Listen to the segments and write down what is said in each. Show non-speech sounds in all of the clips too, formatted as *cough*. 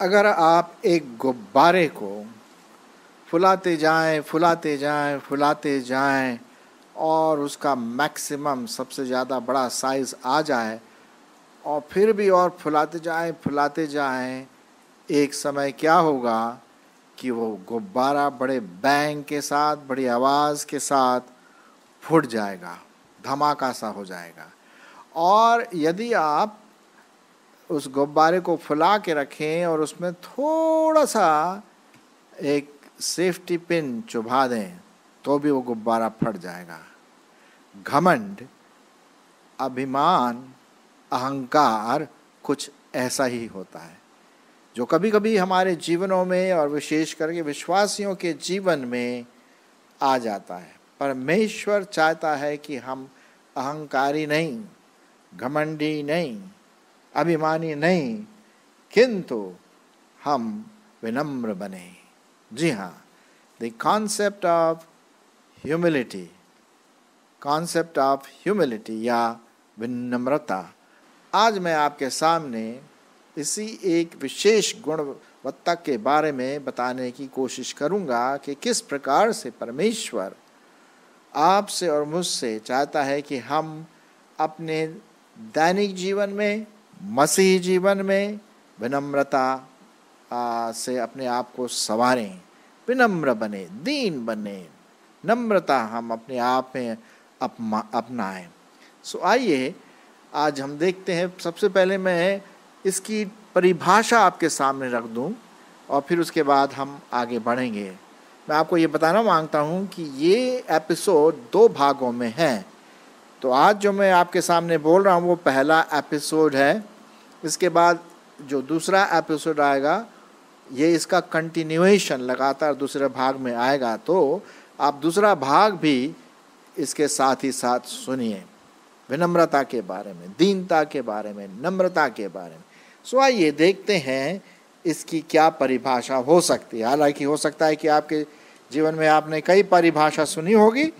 अगर आप एक गुब्बारे को फुलाते जाएं फुलाते जाएं फुलाते जाएं और उसका मैक्सिमम सबसे ज़्यादा बड़ा साइज़ आ जाए और फिर भी और फुलाते जाएं फुलाते जाएं एक समय क्या होगा कि वो गुब्बारा बड़े बैंग के साथ बड़ी आवाज़ के साथ फूट जाएगा धमाका सा हो जाएगा और यदि आप उस गुब्बारे को फुला के रखें और उसमें थोड़ा सा एक सेफ्टी पिन चुभा दें तो भी वो गुब्बारा फट जाएगा घमंड अभिमान अहंकार कुछ ऐसा ही होता है जो कभी कभी हमारे जीवनों में और विशेष करके विश्वासियों के जीवन में आ जाता है परमेश्वर चाहता है कि हम अहंकारी नहीं घमंडी नहीं अभिमानी नहीं किंतु हम विनम्र बने जी हाँ the concept of humility concept of humility या विनम्रता आज मैं आपके सामने इसी एक विशेष गुणवत्ता के बारे में बताने की कोशिश करूंगा कि किस प्रकार से परमेश्वर आपसे और मुझसे चाहता है कि हम अपने दैनिक जीवन में मसीह जीवन में विनम्रता से अपने आप को संवारें विनम्र बने दीन बने नम्रता हम अपने आप में अपनाएं सो आइए आज हम देखते हैं सबसे पहले मैं इसकी परिभाषा आपके सामने रख दूं और फिर उसके बाद हम आगे बढ़ेंगे मैं आपको ये बताना मांगता हूँ कि ये एपिसोड दो भागों में है तो आज जो मैं आपके सामने बोल रहा हूँ वो पहला एपिसोड है इसके बाद जो दूसरा एपिसोड आएगा ये इसका कंटिन्यूएशन लगातार दूसरे भाग में आएगा तो आप दूसरा भाग भी इसके साथ ही साथ सुनिए विनम्रता के बारे में दीनता के बारे में नम्रता के बारे में सो आइए देखते हैं इसकी क्या परिभाषा हो सकती है हालांकि हो सकता है कि आपके जीवन में आपने कई परिभाषा सुनी होगी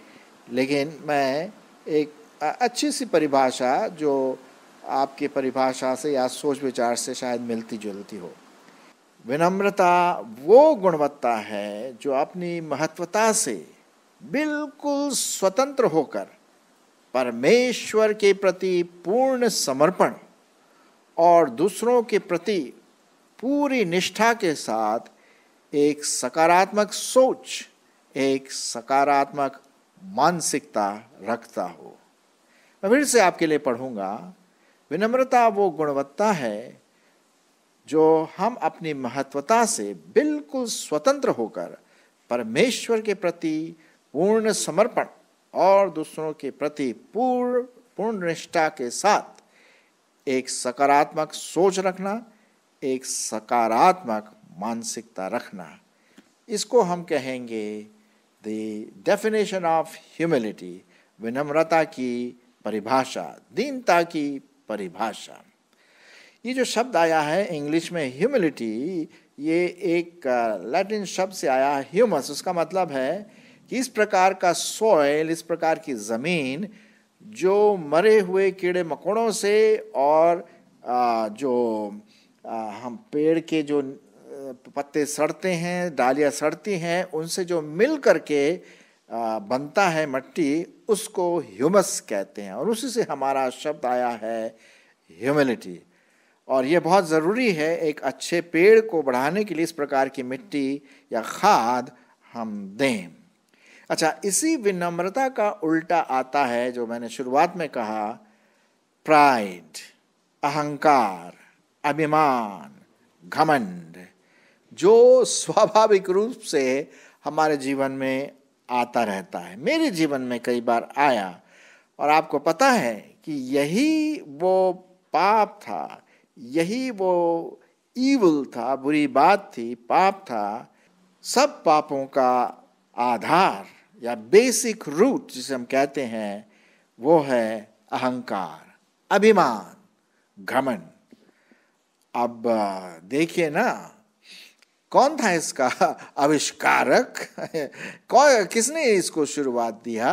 लेकिन मैं एक अच्छी सी परिभाषा जो आपके परिभाषा से या सोच विचार से शायद मिलती जुलती हो विनम्रता वो गुणवत्ता है जो अपनी महत्वता से बिल्कुल स्वतंत्र होकर परमेश्वर के प्रति पूर्ण समर्पण और दूसरों के प्रति पूरी निष्ठा के साथ एक सकारात्मक सोच एक सकारात्मक मानसिकता रखता हो मैं फिर से आपके लिए पढ़ूंगा विनम्रता वो गुणवत्ता है जो हम अपनी महत्वता से बिल्कुल स्वतंत्र होकर परमेश्वर के प्रति पूर्ण समर्पण और दूसरों के प्रति पूर्ण पूर्ण निष्ठा के साथ एक सकारात्मक सोच रखना एक सकारात्मक मानसिकता रखना इसको हम कहेंगे द डेफिनेशन ऑफ ह्यूमिलिटी विनम्रता की परिभाषा दीनता की परिभाषा ये जो शब्द आया है इंग्लिश में ह्यूमिलिटी ये एक लैटिन शब्द से आया ह्यूमस उसका मतलब है कि इस प्रकार का सॉयल इस प्रकार की ज़मीन जो मरे हुए कीड़े मकोड़ों से और जो हम पेड़ के जो पत्ते सड़ते हैं डालियाँ सड़ती हैं उनसे जो मिल करके बनता है मट्टी उसको ह्यूमस कहते हैं और उसी से हमारा शब्द आया है ह्यूमिनिटी और ये बहुत ज़रूरी है एक अच्छे पेड़ को बढ़ाने के लिए इस प्रकार की मिट्टी या खाद हम दें अच्छा इसी विनम्रता का उल्टा आता है जो मैंने शुरुआत में कहा प्राइड अहंकार अभिमान घमंड जो स्वाभाविक रूप से हमारे जीवन में आता रहता है मेरे जीवन में कई बार आया और आपको पता है कि यही वो पाप था यही वो ईवल था बुरी बात थी पाप था सब पापों का आधार या बेसिक रूट जिसे हम कहते हैं वो है अहंकार अभिमान घमन अब देखिए ना कौन था इसका आविष्कारक कौन किसने इसको शुरुआत दिया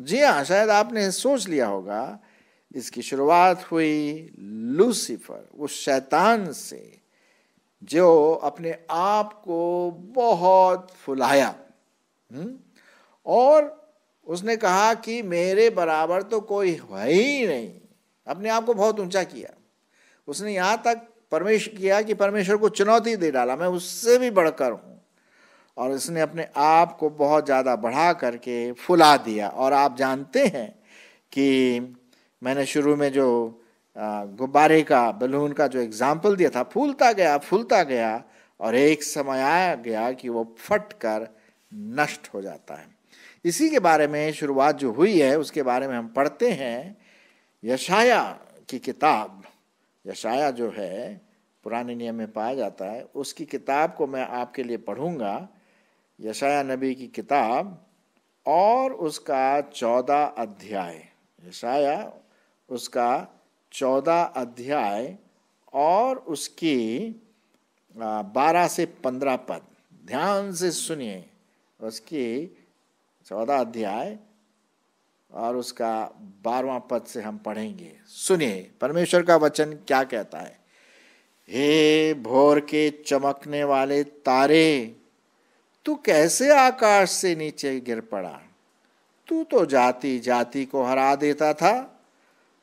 जी हाँ शायद आपने सोच लिया होगा इसकी शुरुआत हुई लूसीफर उस शैतान से जो अपने आप को बहुत फुलाया हुँ? हम्म? और उसने कहा कि मेरे बराबर तो कोई है ही नहीं अपने आप को बहुत ऊंचा किया उसने यहाँ तक परमेश्वर किया कि परमेश्वर को चुनौती दे डाला मैं उससे भी बढ़कर हूँ और इसने अपने आप को बहुत ज़्यादा बढ़ा करके फुला दिया और आप जानते हैं कि मैंने शुरू में जो गुब्बारे का बलून का जो एग्ज़ाम्पल दिया था फूलता गया फूलता गया और एक समय आया गया कि वो फट कर नष्ट हो जाता है इसी के बारे में शुरुआत जो हुई है उसके बारे में हम पढ़ते हैं यशाया की किताब यशाया जो है पुराने नियम में पाया जाता है उसकी किताब को मैं आपके लिए पढ़ूंगा यशाया नबी की किताब और उसका चौदह अध्याय यशाया उसका चौदह अध्याय और उसकी बारह से पंद्रह पद ध्यान से सुनिए उसकी चौदह अध्याय और उसका बारवा पद से हम पढ़ेंगे सुनिए परमेश्वर का वचन क्या कहता है हे भोर के चमकने वाले तारे तू कैसे आकाश से नीचे गिर पड़ा तू तो जाति जाति को हरा देता था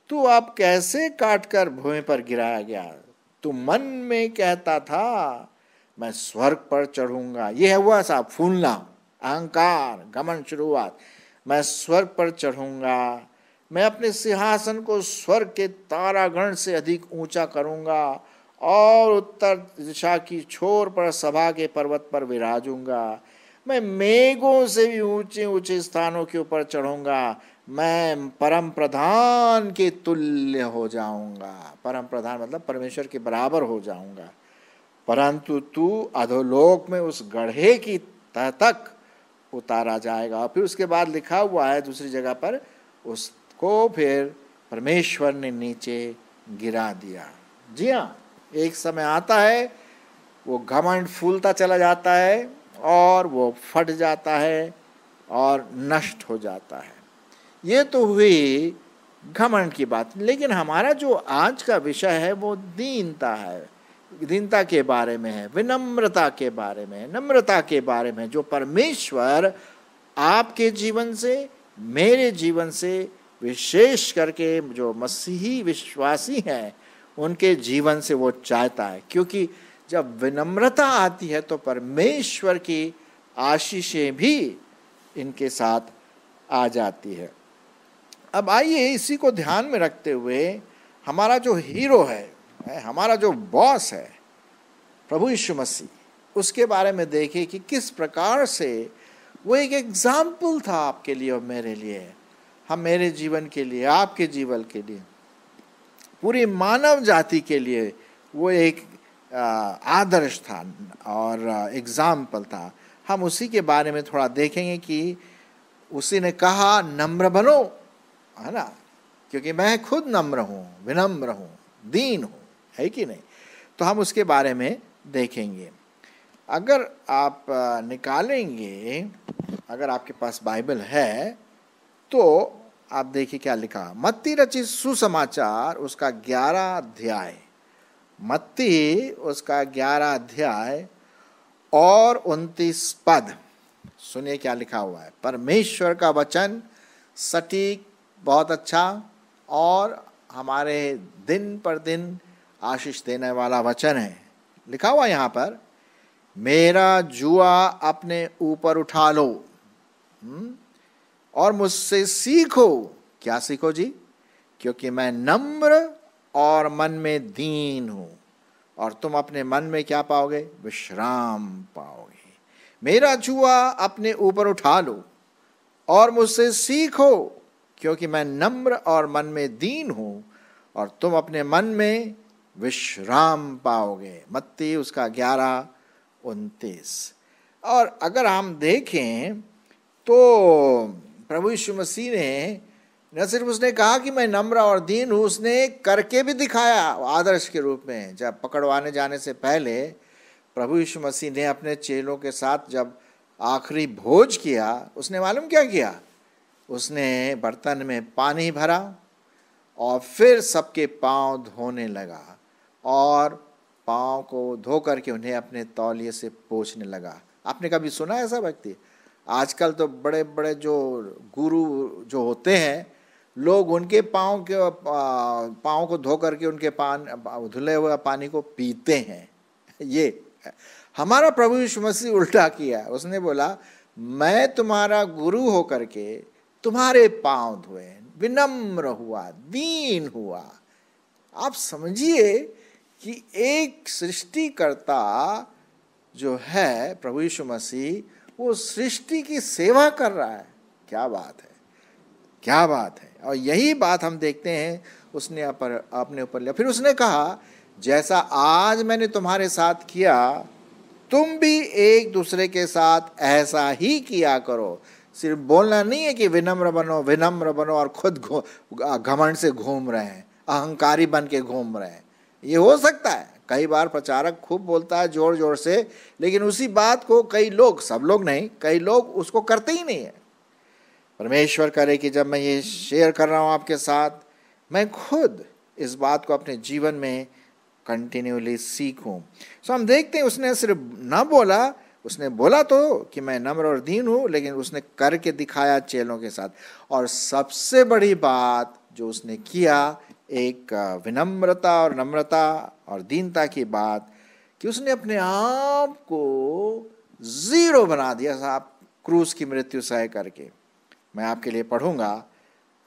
तू आप कैसे काटकर भूमि पर गिराया गया तू मन में कहता था मैं स्वर्ग पर चढ़ूंगा यह हुआ सा फूलना अहंकार गमन शुरुआत मैं स्वर्ग पर चढ़ूँगा मैं अपने सिंहासन को स्वर्ग के तारागण से अधिक ऊंचा करूँगा और उत्तर दिशा की छोर पर सभा के पर्वत पर विराजूंगा मैं मेघों से भी ऊंचे ऊंचे स्थानों के ऊपर चढ़ूंगा मैं परम प्रधान के तुल्य हो जाऊंगा परम प्रधान मतलब परमेश्वर के बराबर हो जाऊंगा परंतु तू अधोलोक में उस गढ़े की तह तक उतारा जाएगा फिर उसके बाद लिखा हुआ है दूसरी जगह पर उसको फिर परमेश्वर ने नीचे गिरा दिया जी हाँ एक समय आता है वो घमंड फूलता चला जाता है और वो फट जाता है और नष्ट हो जाता है ये तो हुई घमंड की बात लेकिन हमारा जो आज का विषय है वो दीनता है दीनता के बारे में है विनम्रता के बारे में नम्रता के बारे में जो परमेश्वर आपके जीवन से मेरे जीवन से विशेष करके जो मसीही विश्वासी हैं उनके जीवन से वो चाहता है क्योंकि जब विनम्रता आती है तो परमेश्वर की आशीषें भी इनके साथ आ जाती है अब आइए इसी को ध्यान में रखते हुए हमारा जो हीरो है है हमारा जो बॉस है प्रभु यीशु मसीह उसके बारे में देखे कि किस प्रकार से वो एक एग्जाम्पल था आपके लिए और मेरे लिए हम मेरे जीवन के लिए आपके जीवन के लिए पूरी मानव जाति के लिए वो एक आदर्श था और एग्जाम्पल था हम उसी के बारे में थोड़ा देखेंगे कि उसी ने कहा नम्र बनो है ना क्योंकि मैं खुद नम्र हूँ विनम्र हूँ दीन हूँ है कि नहीं तो हम उसके बारे में देखेंगे अगर आप निकालेंगे अगर आपके पास बाइबल है तो आप देखिए क्या लिखा मत्ती रचित सुसमाचार उसका ग्यारह अध्याय मत्ती उसका ग्यारह अध्याय और उनतीस पद सुनिए क्या लिखा हुआ है परमेश्वर का वचन सटीक बहुत अच्छा और हमारे दिन पर दिन आशीष देने वाला वचन है लिखा हुआ यहाँ पर मेरा जुआ अपने ऊपर उठा लो हुँ? हम्म, और मुझसे सीखो क्या सीखो जी क्योंकि मैं नम्र और मन में दीन हूं और तुम अपने मन में क्या पाओगे विश्राम पाओगे मेरा जुआ अपने ऊपर उठा लो और मुझसे सीखो क्योंकि मैं नम्र और मन में दीन हूं और तुम अपने मन में विश्राम पाओगे मत्ती उसका ग्यारह उनतीस और अगर हम देखें तो प्रभु यीशु मसीह ने न सिर्फ उसने कहा कि मैं नम्र और दीन हूँ उसने करके भी दिखाया आदर्श के रूप में जब पकड़वाने जाने से पहले प्रभु यीशु मसीह ने अपने चेलों के साथ जब आखिरी भोज किया उसने मालूम क्या किया उसने बर्तन में पानी भरा और फिर सबके पांव धोने लगा और पाँव को धो करके उन्हें अपने तौलिए से पोछने लगा आपने कभी सुना ऐसा व्यक्ति आजकल तो बड़े बड़े जो गुरु जो होते हैं लोग उनके पाँव के पाँव को धो करके उनके पान धुले हुए पानी को पीते हैं ये हमारा प्रभु यीशु मसीह उल्टा किया उसने बोला मैं तुम्हारा गुरु हो करके तुम्हारे पाँव धोए विनम्र हुआ दीन हुआ आप समझिए कि एक सृष्टिकर्ता जो है प्रभु यीशु मसीह वो सृष्टि की सेवा कर रहा है क्या बात है क्या बात है और यही बात हम देखते हैं उसने अपर अपने ऊपर लिया फिर उसने कहा जैसा आज मैंने तुम्हारे साथ किया तुम भी एक दूसरे के साथ ऐसा ही किया करो सिर्फ बोलना नहीं है कि विनम्र बनो विनम्र बनो और खुद घमंड से घूम रहे हैं अहंकारी बन के घूम रहे हैं ये हो सकता है कई बार प्रचारक खूब बोलता है जोर जोर से लेकिन उसी बात को कई लोग सब लोग नहीं कई लोग उसको करते ही नहीं है परमेश्वर करे कि जब मैं ये शेयर कर रहा हूँ आपके साथ मैं खुद इस बात को अपने जीवन में कंटिन्यूली सीखूं सो हम देखते हैं उसने सिर्फ ना बोला उसने बोला तो कि मैं नम्र और दीन हूँ लेकिन उसने करके दिखाया चेलों के साथ और सबसे बड़ी बात जो उसने किया एक विनम्रता और नम्रता और दीनता की बात कि उसने अपने आप को ज़ीरो बना दिया साहब क्रूज की मृत्यु सह करके मैं आपके लिए पढ़ूंगा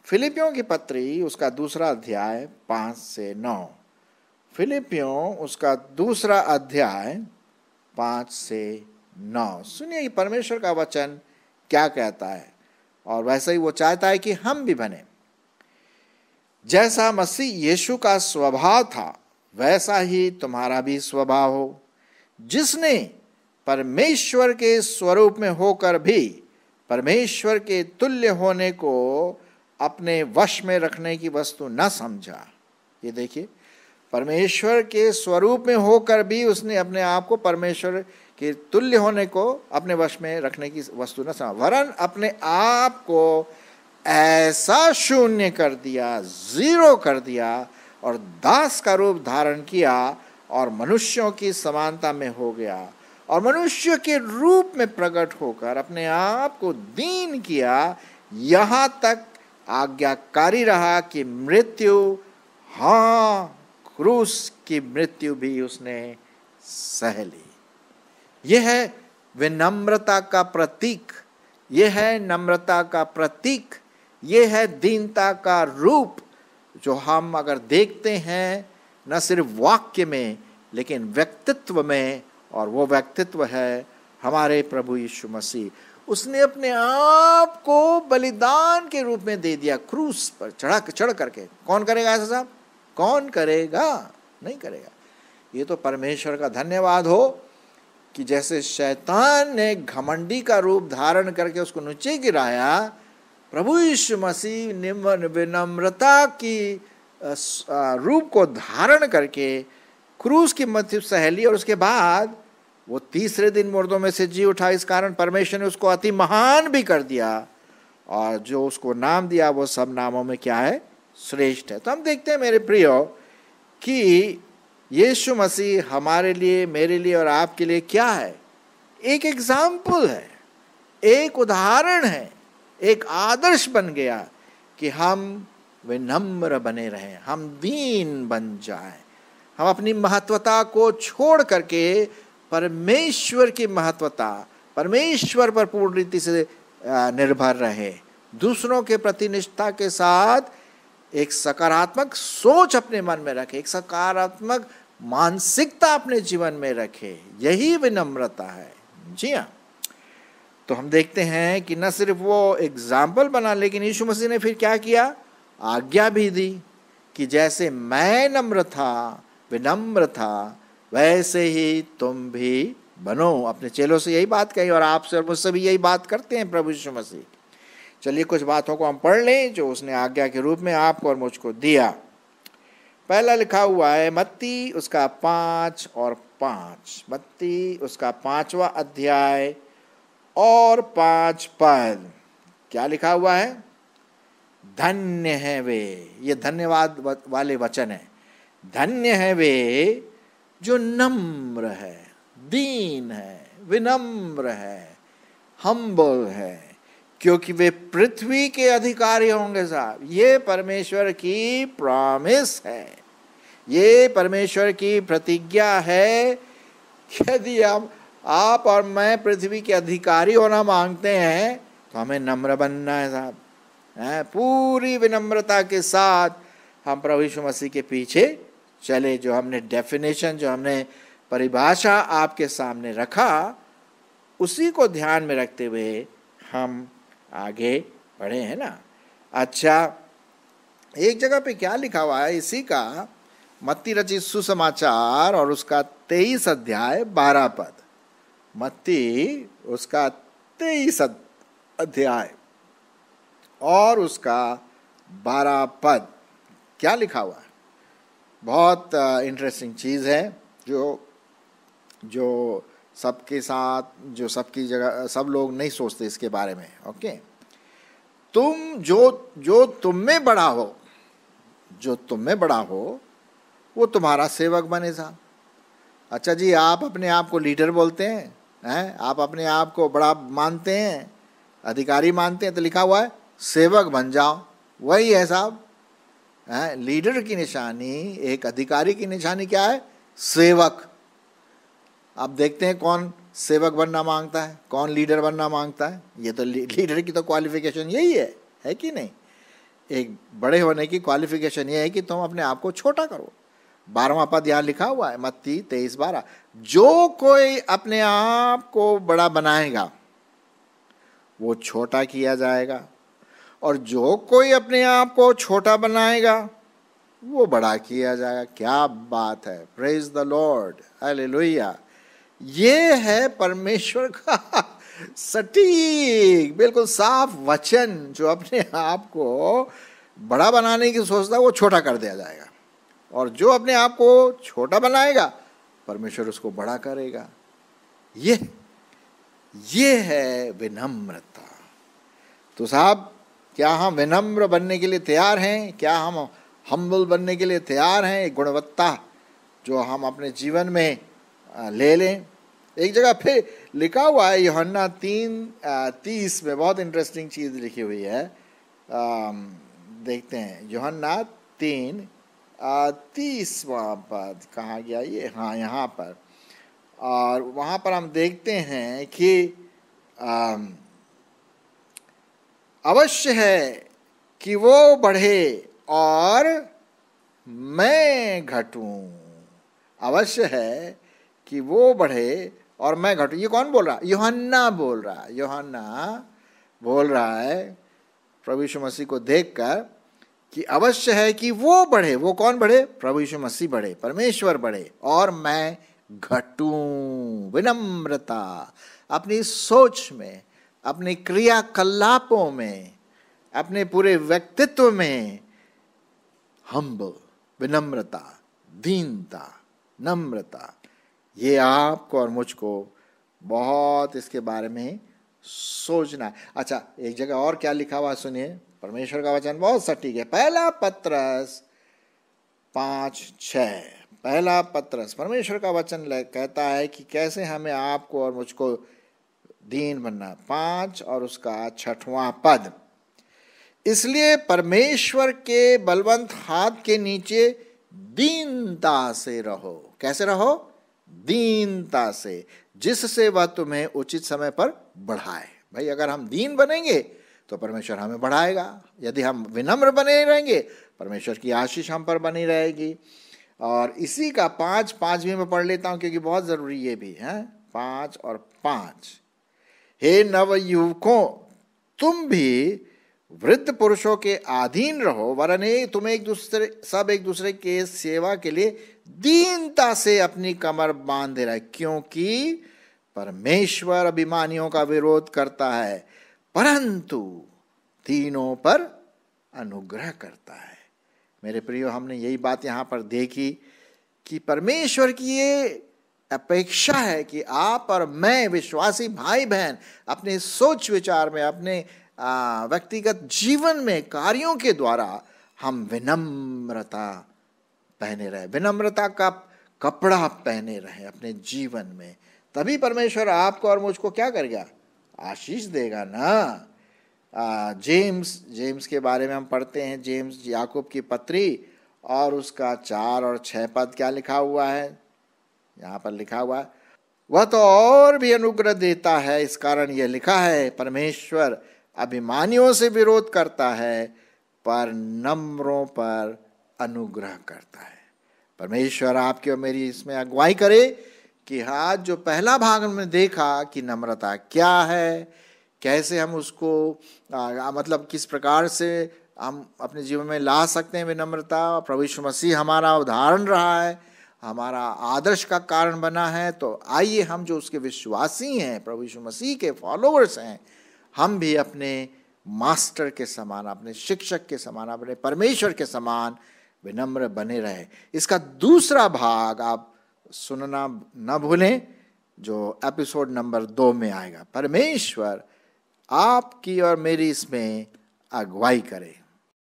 फिलिपियों की पत्री उसका दूसरा अध्याय पाँच से नौ फिलिपियों उसका दूसरा अध्याय पाँच से नौ सुनिए परमेश्वर का वचन क्या कहता है और वैसे ही वो चाहता है कि हम भी बने जैसा मसीह यीशु का स्वभाव था वैसा ही तुम्हारा भी स्वभाव हो जिसने परमेश्वर के स्वरूप में होकर भी परमेश्वर के तुल्य होने को अपने वश में रखने की वस्तु न समझा ये देखिए परमेश्वर के स्वरूप में होकर भी उसने अपने आप को परमेश्वर के तुल्य होने को अपने वश में रखने की वस्तु न समझा वरन अपने आप को ऐसा शून्य कर दिया जीरो कर दिया और दास का रूप धारण किया और मनुष्यों की समानता में हो गया और मनुष्य के रूप में प्रकट होकर अपने आप को दीन किया यहाँ तक आज्ञाकारी रहा कि मृत्यु हाँ क्रूस की मृत्यु भी उसने सह ली यह है विनम्रता का प्रतीक यह है नम्रता का प्रतीक ये है दीनता का रूप जो हम अगर देखते हैं न सिर्फ वाक्य में लेकिन व्यक्तित्व में और वो व्यक्तित्व है हमारे प्रभु यीशु मसीह उसने अपने आप को बलिदान के रूप में दे दिया क्रूस पर चढ़ा चढ़ करके कौन करेगा ऐसा साहब कौन करेगा नहीं करेगा ये तो परमेश्वर का धन्यवाद हो कि जैसे शैतान ने घमंडी का रूप धारण करके उसको नीचे गिराया प्रभु यीशु मसीह निम्न विनम्रता की रूप को धारण करके क्रूस की मध्य सहेली और उसके बाद वो तीसरे दिन मुर्दों में से जी उठा इस कारण परमेश्वर ने उसको अति महान भी कर दिया और जो उसको नाम दिया वो सब नामों में क्या है श्रेष्ठ है तो हम देखते हैं मेरे प्रियो कि यीशु मसीह हमारे लिए मेरे लिए और आपके लिए क्या है एक एग्जाम्पल है एक उदाहरण है एक आदर्श बन गया कि हम विनम्र बने रहें हम दीन बन जाएं हम अपनी महत्वता को छोड़ करके परमेश्वर की महत्वता परमेश्वर पर पूर्ण रीति से निर्भर रहे दूसरों के प्रति निष्ठा के साथ एक सकारात्मक सोच अपने मन में रखे एक सकारात्मक मानसिकता अपने जीवन में रखे यही विनम्रता है जी हाँ तो हम देखते हैं कि न सिर्फ वो एग्जाम्पल बना लेकिन यीशु मसीह ने फिर क्या किया आज्ञा भी दी कि जैसे मैं नम्र था विनम्र था वैसे ही तुम भी बनो अपने चेलों से यही बात कही और आपसे और मुझसे भी यही बात करते हैं प्रभु यीशु मसीह चलिए कुछ बातों को हम पढ़ लें जो उसने आज्ञा के रूप में आपको और मुझको दिया पहला लिखा हुआ है मत्ती उसका पाँच और पाँच मत्ती उसका पाँचवा अध्याय और पांच पद क्या लिखा हुआ है धन्य है वे ये धन्यवाद वाले वचन है धन्य है वे जो नम्र है दीन है विनम्र है हम्बल है क्योंकि वे पृथ्वी के अधिकारी होंगे साहब ये परमेश्वर की प्रॉमिस है ये परमेश्वर की प्रतिज्ञा है यदि हम आप और मैं पृथ्वी के अधिकारी होना मांगते हैं तो हमें नम्र बनना है साहब है पूरी विनम्रता के साथ हम प्रभु यीशु मसीह के पीछे चले जो हमने डेफिनेशन जो हमने परिभाषा आपके सामने रखा उसी को ध्यान में रखते हुए हम आगे बढ़े हैं ना अच्छा एक जगह पे क्या लिखा हुआ है इसी का मत्ती रचित सुसमाचार और उसका तेईस अध्याय बारह पद मत्ती उसका तेईस अध्याय और उसका बारह पद क्या लिखा हुआ है बहुत इंटरेस्टिंग चीज़ है जो जो सबके साथ जो सबकी जगह सब लोग नहीं सोचते इसके बारे में ओके तुम जो जो तुम में बड़ा हो जो तुम में बड़ा हो वो तुम्हारा सेवक बने सा अच्छा जी आप अपने आप को लीडर बोलते हैं हैं आप अपने आप को बड़ा मानते हैं अधिकारी मानते हैं तो लिखा हुआ है सेवक बन जाओ वही है साहब हैं लीडर की निशानी एक अधिकारी की निशानी क्या है सेवक आप देखते हैं कौन सेवक बनना मांगता है कौन लीडर बनना मांगता है ये तो लीडर की तो क्वालिफिकेशन यही है है कि नहीं एक बड़े होने की क्वालिफिकेशन ये है कि तुम अपने आप को छोटा करो बारहवा पद यहाँ लिखा हुआ है मत्ती तेईस बारह जो कोई अपने आप को बड़ा बनाएगा वो छोटा किया जाएगा और जो कोई अपने आप को छोटा बनाएगा वो बड़ा किया जाएगा क्या बात है प्रेज द लॉर्ड लोहिया ये है परमेश्वर का *laughs* सटीक बिल्कुल साफ वचन जो अपने आप को बड़ा बनाने की सोचता है वो छोटा कर दिया जाएगा और जो अपने आप को छोटा बनाएगा परमेश्वर उसको बड़ा करेगा ये ये है विनम्रता तो साहब क्या हम विनम्र बनने के लिए तैयार हैं क्या हम हम्बल बनने के लिए तैयार हैं एक गुणवत्ता जो हम अपने जीवन में ले लें एक जगह फिर लिखा हुआ है योहन्ना तीन तीस में बहुत इंटरेस्टिंग चीज़ लिखी हुई है आ, देखते हैं योहन्ना तीन तीसवा पद कहा गया ये हाँ यहाँ पर और वहाँ पर हम देखते हैं कि आ, अवश्य है कि वो बढ़े और मैं घटूं अवश्य है कि वो बढ़े और मैं घटूं ये कौन बोल रहा योहन्ना बोल रहा है योहन्ना बोल रहा है प्रभु यीशु मसीह को देखकर कि अवश्य है कि वो बढ़े वो कौन बढ़े प्रभु यीशु मसीह बढ़े परमेश्वर बढ़े और मैं घटू विनम्रता अपनी सोच में अपने क्रियाकलापों में अपने पूरे व्यक्तित्व में हम्ब विनम्रता दीनता नम्रता ये आपको और मुझको बहुत इसके बारे में सोचना है अच्छा एक जगह और क्या लिखा हुआ सुनिए परमेश्वर का वचन बहुत सटीक है पहला पत्रस पाँच छ पहला पत्रस परमेश्वर का वचन कहता है कि कैसे हमें आपको और मुझको दीन बनना पांच और उसका छठवां पद इसलिए परमेश्वर के बलवंत हाथ के नीचे दीनता से रहो कैसे रहो दीनता से जिससे वह तुम्हें उचित समय पर बढ़ाए भाई अगर हम दीन बनेंगे तो परमेश्वर हमें बढ़ाएगा यदि हम विनम्र बने रहेंगे परमेश्वर की आशीष हम पर बनी रहेगी और इसी का पाँच पाँच भी मैं पढ़ लेता हूँ क्योंकि बहुत ज़रूरी ये भी है पाँच और पाँच हे नव युवकों तुम भी वृद्ध पुरुषों के अधीन रहो वरने तुम एक दूसरे सब एक दूसरे के सेवा के लिए दीनता से अपनी कमर बांध रहे क्योंकि परमेश्वर अभिमानियों का विरोध करता है परंतु तीनों पर अनुग्रह करता है मेरे प्रियो हमने यही बात यहाँ पर देखी कि परमेश्वर की ये अपेक्षा है कि आप और मैं विश्वासी भाई बहन अपने सोच विचार में अपने व्यक्तिगत जीवन में कार्यों के द्वारा हम विनम्रता पहने रहे विनम्रता का कपड़ा पहने रहे अपने जीवन में तभी परमेश्वर आपको और मुझको क्या कर गया आशीष देगा ना जेम्स जेम्स के बारे में हम पढ़ते हैं जेम्स याकूब की पत्री और उसका चार और छह पद क्या लिखा हुआ है यहाँ पर लिखा हुआ है वह तो और भी अनुग्रह देता है इस कारण यह लिखा है परमेश्वर अभिमानियों से विरोध करता है पर नम्रों पर अनुग्रह करता है परमेश्वर आपकी और मेरी इसमें अगुवाई करे कि आज जो पहला भाग हमने देखा कि नम्रता क्या है कैसे हम उसको आ, मतलब किस प्रकार से हम अपने जीवन में ला सकते हैं विनम्रता प्रभु यीशु मसीह हमारा उदाहरण रहा है हमारा आदर्श का कारण बना है तो आइए हम जो उसके विश्वासी हैं प्रभु यीशु मसीह के फॉलोअर्स हैं हम भी अपने मास्टर के समान अपने शिक्षक के समान अपने परमेश्वर के समान विनम्र बने रहे इसका दूसरा भाग आप सुनना न भूलें जो एपिसोड नंबर दो में आएगा परमेश्वर आपकी और मेरी इसमें अगुवाई करें